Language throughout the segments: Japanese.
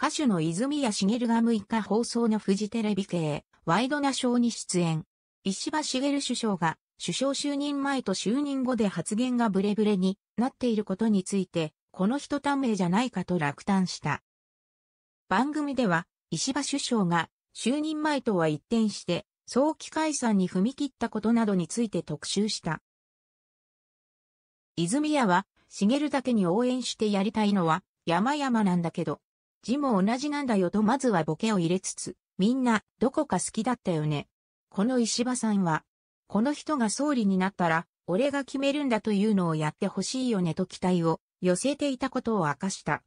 歌手の泉谷茂が6日放送のフジテレビ系、ワイドナショーに出演。石破茂首相が、首相就任前と就任後で発言がブレブレになっていることについて、この人短命じゃないかと落胆した。番組では、石破首相が、就任前とは一転して、早期解散に踏み切ったことなどについて特集した。泉谷は、茂だけに応援してやりたいのは、山々なんだけど、字も同じなんだよとまずはボケを入れつつ、みんな、どこか好きだったよね。この石破さんは、この人が総理になったら、俺が決めるんだというのをやってほしいよねと期待を寄せていたことを明かした。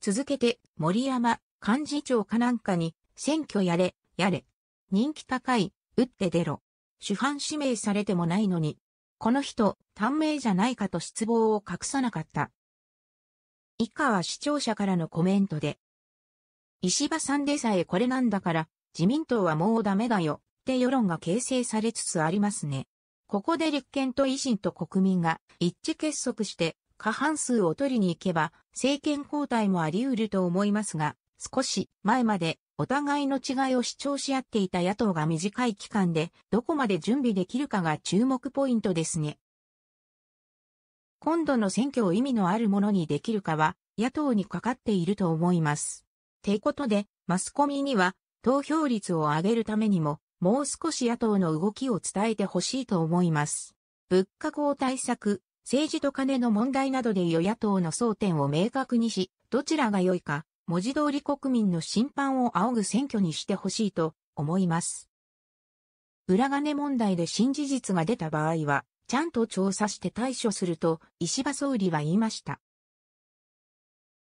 続けて、森山、幹事長かなんかに、選挙やれ、やれ。人気高い、打って出ろ。主犯指名されてもないのに、この人、短命じゃないかと失望を隠さなかった。以下は視聴者からのコメントで。石破さんでさえこれなんだから、自民党はもうダメだよ、って世論が形成されつつありますね。ここで立憲と維新と国民が一致結束して過半数を取りに行けば政権交代もあり得ると思いますが、少し前までお互いの違いを主張し合っていた野党が短い期間でどこまで準備できるかが注目ポイントですね。今度の選挙を意味のあるものにできるかは、野党にかかっていると思います。てことで、マスコミには、投票率を上げるためにも、もう少し野党の動きを伝えてほしいと思います。物価高対策、政治と金の問題などで与野党の争点を明確にし、どちらが良いか、文字通り国民の審判を仰ぐ選挙にしてほしいと思います。裏金問題で新事実が出た場合は、ちゃんと調査して対処すると石破総理は言いました。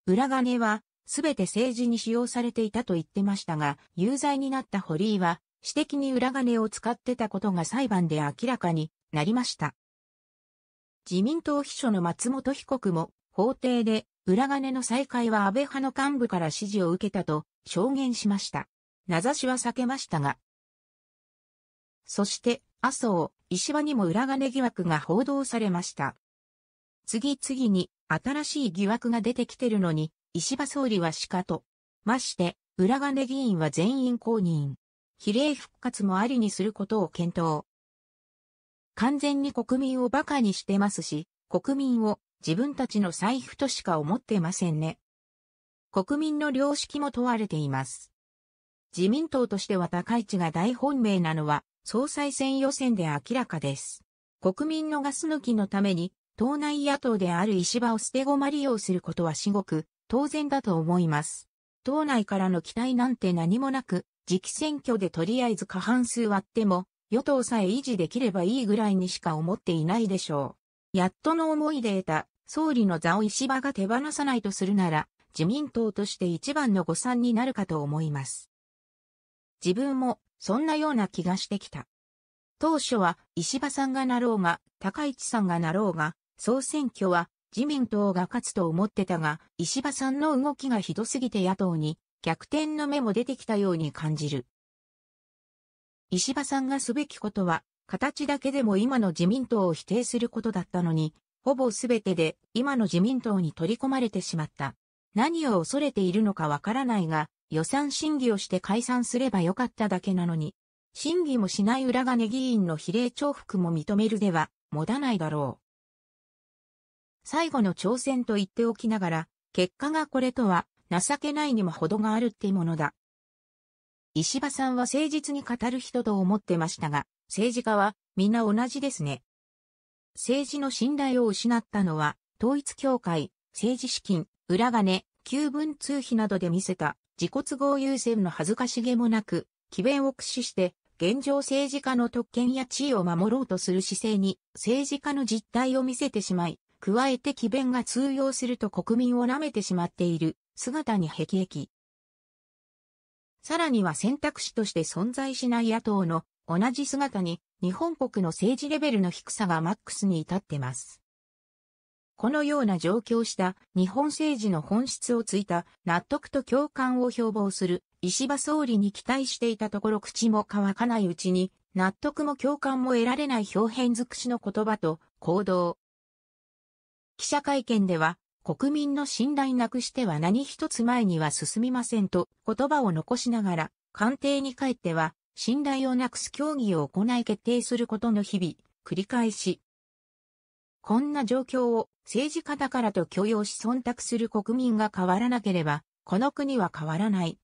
裏金はすべて政治に使用されていたと言ってましたが、有罪になった堀井は私的に裏金を使ってたことが裁判で明らかになりました。自民党秘書の松本被告も法廷で裏金の再開は安倍派の幹部から指示を受けたと証言しました。名指しは避けましたが。そして麻生、石破にも裏金疑惑が報道されました。次々に新しい疑惑が出てきてるのに、石破総理はしかと。まして、裏金議員は全員公認。比例復活もありにすることを検討。完全に国民を馬鹿にしてますし、国民を自分たちの財布としか思ってませんね。国民の良識も問われています。自民党としては高市が大本命なのは総裁選予選で明らかです。国民のガス抜きのために、党内野党である石破を捨て駒利用することは至極、当然だと思います。党内からの期待なんて何もなく、次期選挙でとりあえず過半数割っても、与党さえ維持できればいいぐらいにしか思っていないでしょう。やっとの思いで得た、総理の座を石破が手放さないとするなら、自民党として一番の誤算になるかと思います。自分もそんなような気がしてきた。当初は石破さんがなろうが、高市さんがなろうが、総選挙は自民党が勝つと思ってたが、石破さんの動きがひどすぎて野党に逆転の目も出てきたように感じる。石破さんがすべきことは、形だけでも今の自民党を否定することだったのに、ほぼすべてで今の自民党に取り込まれてしまった。何を恐れているのかわからないが、予算審議をして解散すればよかっただけなのに、審議もしない裏金議員の比例重複も認めるでは、持たないだろう。最後の挑戦と言っておきながら、結果がこれとは、情けないにも程があるってものだ。石破さんは誠実に語る人と思ってましたが、政治家は皆同じですね。政治の信頼を失ったのは、統一教会、政治資金、裏金、旧文通費などで見せた自己都合優先の恥ずかしげもなく、詭弁を駆使して、現状政治家の特権や地位を守ろうとする姿勢に、政治家の実態を見せてしまい、加えて詭弁が通用すると国民を舐めてしまっている姿に辟易。さらには選択肢として存在しない野党の同じ姿に日本国の政治レベルの低さがマックスに至ってます。このような状況した日本政治の本質をついた納得と共感を標榜する石破総理に期待していたところ口も乾かないうちに納得も共感も得られない表現尽くしの言葉と行動。記者会見では国民の信頼なくしては何一つ前には進みませんと言葉を残しながら官邸に帰っては信頼をなくす協議を行い決定することの日々繰り返しこんな状況を政治家だからと許容し忖度する国民が変わらなければ、この国は変わらない。